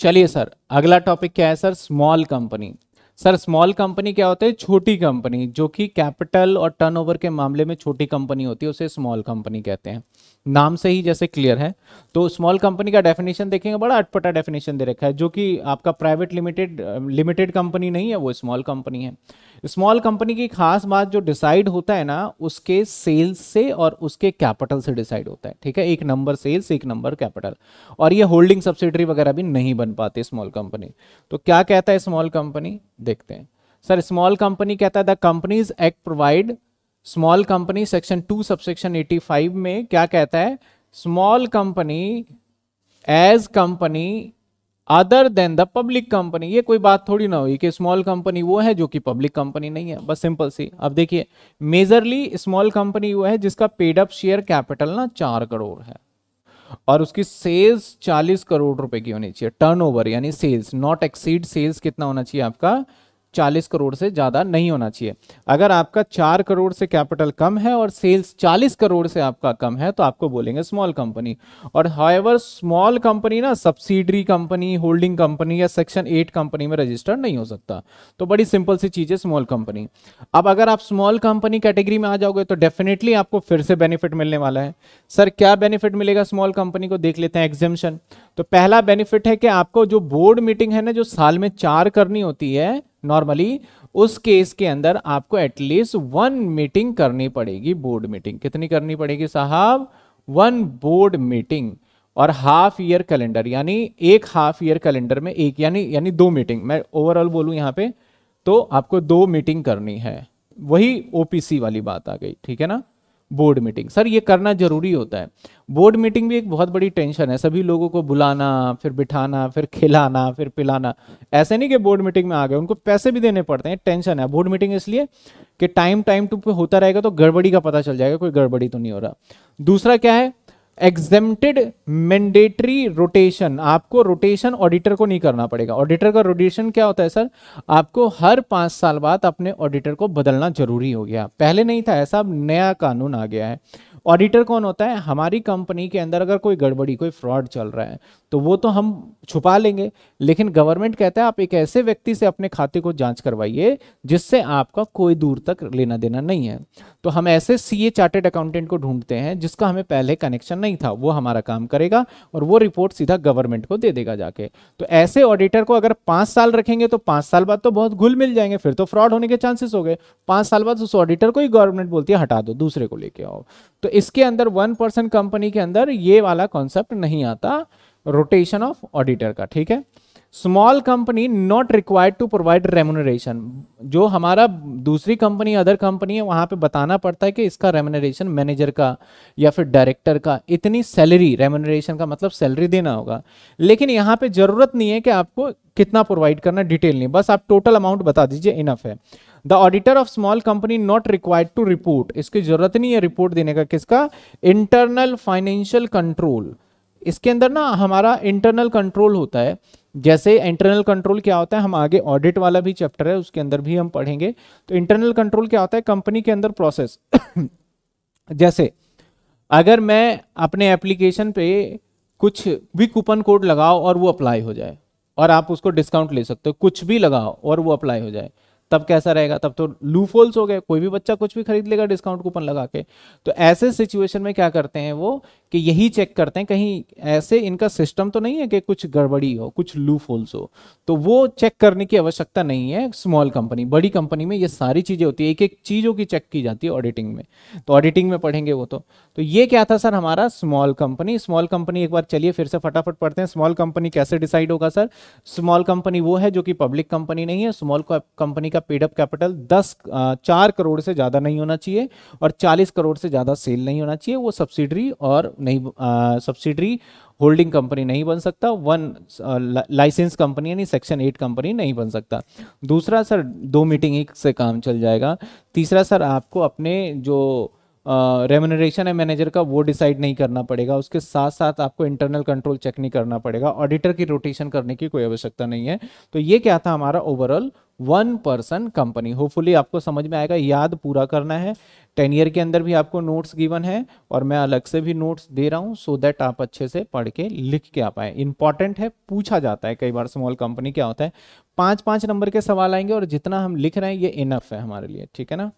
चलिए सर अगला टॉपिक क्या है sir small company sir small company क्या होता है छोटी कंपनी जो कि कैपिटल और टर्नओवर के मामले में छोटी कंपनी होती है उसे स्मॉल कंपनी कहते हैं नाम से ही जैसे क्लियर है तो स्मॉल कंपनी का डेफिनेशन देखेंगे बड़ा अटपटा डेफिनेशन दे रखा है जो कि आपका प्राइवेट लिमिटेड लिमिटेड कंपनी नहीं है वो स्मॉल कंपनी है स्मॉल कंपनी की खास बात जो डिसाइड होता है ना उसके सेल्स से और उसके कैपिटल से डिसाइड होता है ठीक है एक नंबर सेल्स एक नंबर कैपिटल और ये होल्डिंग सब्सिडरी वगैरह भी नहीं बन पाती स्मॉल कंपनी तो क्या कहता है स्मॉल कंपनी देखते हैं सर स्मॉल कंपनी कहता है the companies act provide small company section two subsection eighty five में क्या कहता है small company as company other than the public company ये कोई बात थोड़ी ना हुई कि स्मॉल कंपनी वो है जो कि पब्लिक कंपनी नहीं है बस सिंपल सी अब देखिए मेजरली स्मॉल कंपनी वो है जिसका पेड अप शेयर कैपिटल ना चार करोड़ है और उसकी सेल्स 40 करोड़ रुपए की होनी चाहिए टर्नओवर यानी सेल्स नॉट एक्सीड सेल्स कितना होना चाहिए आपका चालीस करोड़ से ज़्यादा नहीं होना चाहिए अगर आपका चार करोड़ से कैपिटल कम है और सेल्स चालीस करोड़ से आपका कम है तो आपको बोलेंगे स्मॉल कंपनी और हाईवर स्मॉल कंपनी ना सब्सिडरी कंपनी होल्डिंग कंपनी या सेक्शन एट कंपनी में रजिस्टर नहीं हो सकता तो बड़ी सिंपल सी चीज़ है स्मॉल कंपनी अब अगर आप स्मॉल कंपनी कैटेगरी में आ जाओगे तो डेफिनेटली आपको फिर से बेनिफिट मिलने वाला है सर क्या बेनिफिट मिलेगा स्मॉल कंपनी को देख लेते हैं एग्जिमशन तो पहला बेनिफिट है कि आपको जो बोर्ड मीटिंग है ना जो साल में चार करनी होती है नॉर्मली उस केस के अंदर आपको एटलीस्ट वन मीटिंग करनी पड़ेगी बोर्ड मीटिंग कितनी करनी पड़ेगी साहब वन बोर्ड मीटिंग और हाफ ईयर कैलेंडर यानी एक हाफ ईयर कैलेंडर में एक यानी यानी दो मीटिंग मैं ओवरऑल बोलूं यहां पे तो आपको दो मीटिंग करनी है वही ओपीसी वाली बात आ गई ठीक है ना बोर्ड मीटिंग सर ये करना ज़रूरी होता है बोर्ड मीटिंग भी एक बहुत बड़ी टेंशन है सभी लोगों को बुलाना फिर बिठाना फिर खिलाना फिर पिलाना ऐसे नहीं कि बोर्ड मीटिंग में आ गए उनको पैसे भी देने पड़ते हैं टेंशन है बोर्ड मीटिंग इसलिए कि टाइम टाइम टू पे होता रहेगा तो गड़बड़ी का पता चल जाएगा कोई गड़बड़ी तो नहीं हो रहा दूसरा क्या है एग्जेम्प्टेड मैंडेटरी रोटेशन आपको रोटेशन ऑडिटर को नहीं करना पड़ेगा ऑडिटर का रोटेशन क्या होता है सर आपको हर पांच साल बाद अपने ऑडिटर को बदलना जरूरी हो गया पहले नहीं था ऐसा अब नया कानून आ गया है ऑडिटर कौन होता है हमारी कंपनी के अंदर अगर कोई गड़बड़ी कोई फ्रॉड चल रहा है तो वो तो हम छुपा लेंगे लेकिन गवर्नमेंट कहता है आप एक ऐसे व्यक्ति से अपने खाते को जांच करवाइए जिससे आपका कोई दूर तक लेना देना नहीं है तो हम ऐसे सीए चार्टेड अकाउंटेंट को ढूंढते हैं जिसका हमें पहले कनेक्शन नहीं था वो हमारा काम करेगा और वो रिपोर्ट सीधा गवर्नमेंट को दे देगा जाके तो ऐसे ऑडिटर को अगर पांच साल रखेंगे तो पांच साल बाद तो बहुत घुल मिल जाएंगे फिर तो फ्रॉड होने के चांसेस हो गए पांच साल बाद उस ऑडिटर को ही गवर्नमेंट बोलती है हटा दो दूसरे को लेके आओ तो इसके अंदर वन परसेंट कंपनी के अंदर ये वाला कॉन्सेप्ट नहीं आता रोटेशन ऑफ ऑडिटर का ठीक है small company not required to provide remuneration जो हमारा दूसरी कंपनी अदर कंपनी है वहां पे बताना पड़ता है कि इसका रेमोनरेशन मैनेजर का या फिर डायरेक्टर का इतनी सैलरी रेमोनरेशन का मतलब सैलरी देना होगा लेकिन यहाँ पे ज़रूरत नहीं है कि आपको कितना प्रोवाइड करना डिटेल नहीं बस आप टोटल अमाउंट बता दीजिए इनफ है the auditor of small company not required to report इसकी ज़रूरत नहीं है रिपोर्ट देने का किसका इंटरनल फाइनेंशियल कंट्रोल इसके अंदर ना हमारा इंटरनल कंट्रोल होता है जैसे इंटरनल कंट्रोल क्या होता है हम आगे ऑडिट वाला भी चैप्टर है उसके अंदर भी हम पढ़ेंगे तो इंटरनल कंट्रोल क्या होता है कंपनी के अंदर प्रोसेस जैसे अगर मैं अपने एप्लीकेशन पे कुछ भी कूपन कोड लगाओ और वो अप्लाई हो जाए और आप उसको डिस्काउंट ले सकते हो कुछ भी लगाओ और वो अप्लाई हो जाए तब कैसा रहेगा तब तो लूफोल्स हो गए कोई भी बच्चा कुछ भी खरीद लेगा डिस्काउंट कूपन लगा के तो ऐसे सिचुएशन में क्या करते हैं वो कि यही चेक करते हैं कहीं ऐसे इनका सिस्टम तो नहीं है कि कुछ गड़बड़ी हो कुछ लूफ होल्स हो तो वो चेक करने की आवश्यकता नहीं है स्मॉल कंपनी बड़ी कंपनी में ये सारी चीज़ें होती है एक एक चीज़ों की चेक की जाती है ऑडिटिंग में तो ऑडिटिंग में पढ़ेंगे वो तो तो ये क्या था सर हमारा स्मॉल कंपनी स्मॉल कंपनी एक बार चलिए फिर से फटाफट पढ़ते हैं स्मॉल कंपनी कैसे डिसाइड होगा सर स्मॉल कंपनी वो है जो कि पब्लिक कंपनी नहीं है स्मॉल कंपनी का पेडअप कैपिटल दस चार करोड़ से ज़्यादा नहीं होना चाहिए और चालीस करोड़ से ज़्यादा सेल नहीं होना चाहिए वो सब्सिडरी और नहीं सब्सिडरी होल्डिंग कंपनी नहीं बन सकता वन लाइसेंस कंपनी यानी सेक्शन एट कंपनी नहीं बन सकता दूसरा सर दो मीटिंग एक से काम चल जाएगा तीसरा सर आपको अपने जो रेमोनरेशन है मैनेजर का वो डिसाइड नहीं करना पड़ेगा उसके साथ साथ आपको इंटरनल कंट्रोल चेक नहीं करना पड़ेगा ऑडिटर की रोटेशन करने की कोई आवश्यकता नहीं है तो ये क्या था हमारा overall one person company hopefully आपको समझ में आएगा याद पूरा करना है टेन ईयर के अंदर भी आपको नोट्स गिवन है और मैं अलग से भी नोट्स दे रहा हूँ सो दैट आप अच्छे से पढ़ के लिख के आ पाए इंपॉर्टेंट है पूछा जाता है कई बार स्मॉल कंपनी क्या होता है पाँच पाँच नंबर के सवाल आएंगे और जितना हम लिख रहे हैं ये इनफ है हमारे लिए ठीक है ना